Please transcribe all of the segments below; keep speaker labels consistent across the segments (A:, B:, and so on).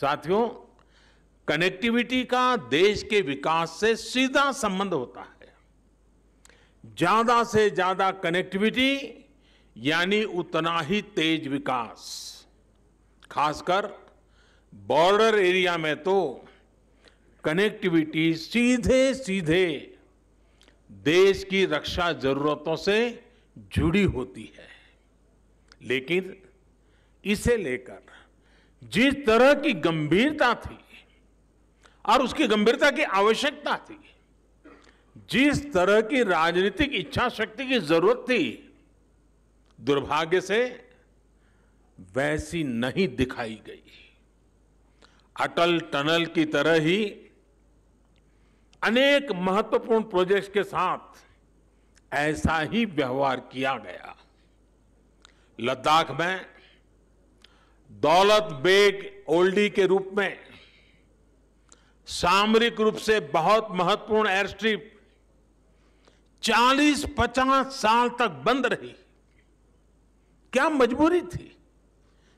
A: साथियों कनेक्टिविटी का देश के विकास से सीधा संबंध होता है ज्यादा से ज्यादा कनेक्टिविटी यानी उतना ही तेज विकास खासकर बॉर्डर एरिया में तो कनेक्टिविटी सीधे सीधे देश की रक्षा जरूरतों से जुड़ी होती है लेकिन इसे लेकर जिस तरह की गंभीरता थी और उसकी गंभीरता की आवश्यकता थी जिस तरह की राजनीतिक इच्छा शक्ति की जरूरत थी दुर्भाग्य से वैसी नहीं दिखाई गई अटल टनल की तरह ही अनेक महत्वपूर्ण प्रोजेक्ट्स के साथ ऐसा ही व्यवहार किया गया लद्दाख में दौलत बेग ओल्डी के रूप में सामरिक रूप से बहुत महत्वपूर्ण एयर स्ट्रिप 40-50 साल तक बंद रही क्या मजबूरी थी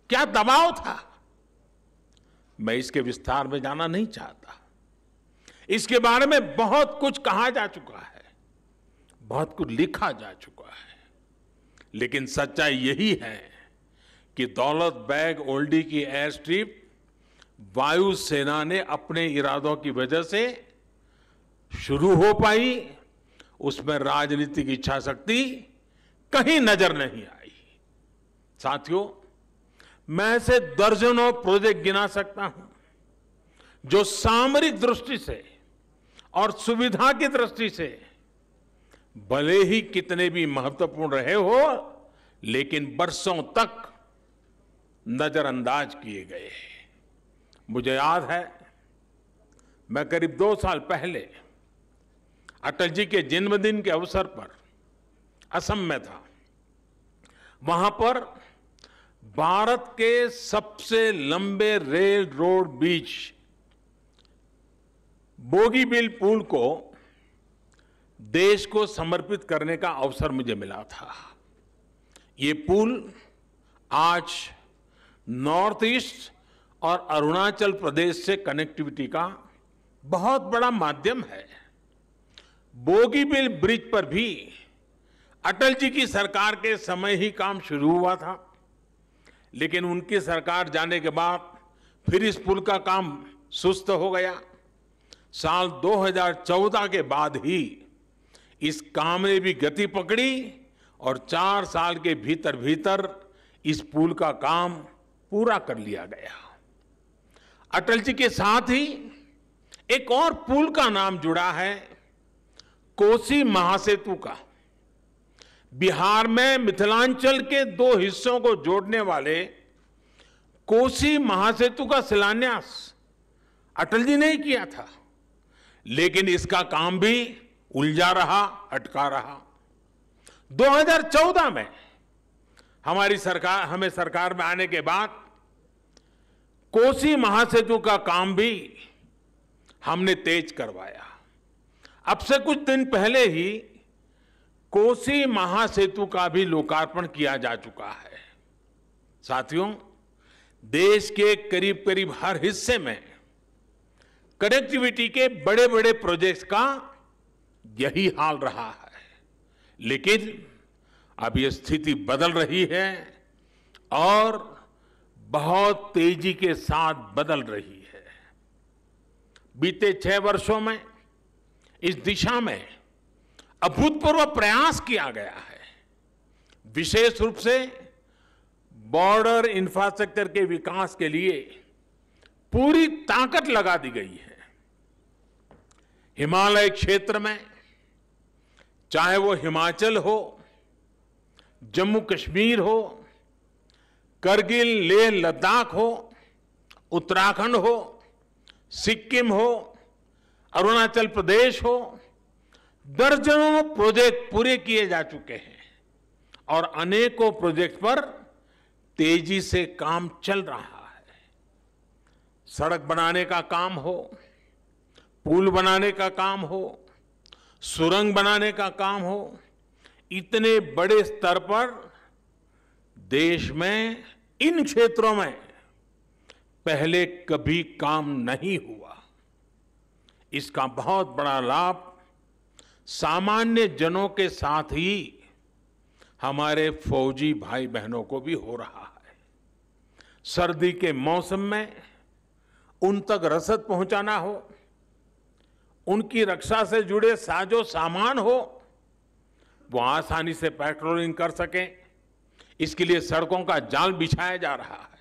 A: क्या दबाव था मैं इसके विस्तार में जाना नहीं चाहता इसके बारे में बहुत कुछ कहा जा चुका है बहुत कुछ लिखा जा चुका है लेकिन सच्चाई यही है कि दौलत बैग ओल्डी की एयर स्ट्रिप वायुसेना ने अपने इरादों की वजह से शुरू हो पाई उसमें राजनीतिक इच्छा शक्ति कहीं नजर नहीं आई साथियों मैं से दर्जनों प्रोजेक्ट गिना सकता हूं जो सामरिक दृष्टि से और सुविधा की दृष्टि से भले ही कितने भी महत्वपूर्ण रहे हो लेकिन बरसों तक नज़रअंदाज किए गए मुझे याद है मैं करीब दो साल पहले अटल जी के जन्मदिन के अवसर पर असम में था वहां पर भारत के सबसे लंबे रेल रोड बीच बोगीबिल पुल को देश को समर्पित करने का अवसर मुझे मिला था ये पुल आज नॉर्थ ईस्ट और अरुणाचल प्रदेश से कनेक्टिविटी का बहुत बड़ा माध्यम है बोगीबिल ब्रिज पर भी अटल जी की सरकार के समय ही काम शुरू हुआ था लेकिन उनकी सरकार जाने के बाद फिर इस पुल का काम सुस्त हो गया साल 2014 के बाद ही इस काम ने भी गति पकड़ी और चार साल के भीतर भीतर इस पुल का काम पूरा कर लिया गया अटल जी के साथ ही एक और पुल का नाम जुड़ा है कोसी महासेतु का बिहार में मिथिलांचल के दो हिस्सों को जोड़ने वाले कोसी महासेतु का शिलान्यास अटल जी ने ही किया था लेकिन इसका काम भी उलझा रहा अटका रहा 2014 में हमारी सरकार हमें सरकार में आने के बाद कोसी महासेतु का काम भी हमने तेज करवाया अब से कुछ दिन पहले ही कोसी महासेतु का भी लोकार्पण किया जा चुका है साथियों देश के करीब करीब हर हिस्से में कनेक्टिविटी के बड़े बड़े प्रोजेक्ट्स का यही हाल रहा है लेकिन अब यह स्थिति बदल रही है और बहुत तेजी के साथ बदल रही है बीते छह वर्षों में इस दिशा में अभूतपूर्व प्रयास किया गया है विशेष रूप से बॉर्डर इंफ्रास्ट्रक्चर के विकास के लिए पूरी ताकत लगा दी गई है हिमालय क्षेत्र में चाहे वो हिमाचल हो जम्मू कश्मीर हो करगिल लेह लद्दाख हो उत्तराखंड हो सिक्किम हो अरुणाचल प्रदेश हो दर्जनों प्रोजेक्ट पूरे किए जा चुके हैं और अनेकों प्रोजेक्ट पर तेजी से काम चल रहा है सड़क बनाने का काम हो पुल बनाने का काम हो सुरंग बनाने का काम हो इतने बड़े स्तर पर देश में इन क्षेत्रों में पहले कभी काम नहीं हुआ इसका बहुत बड़ा लाभ सामान्य जनों के साथ ही हमारे फौजी भाई बहनों को भी हो रहा है सर्दी के मौसम में उन तक रसद पहुंचाना हो उनकी रक्षा से जुड़े साजो सामान हो वो आसानी से पेट्रोलिंग कर सकें इसके लिए सड़कों का जाल बिछाया जा रहा है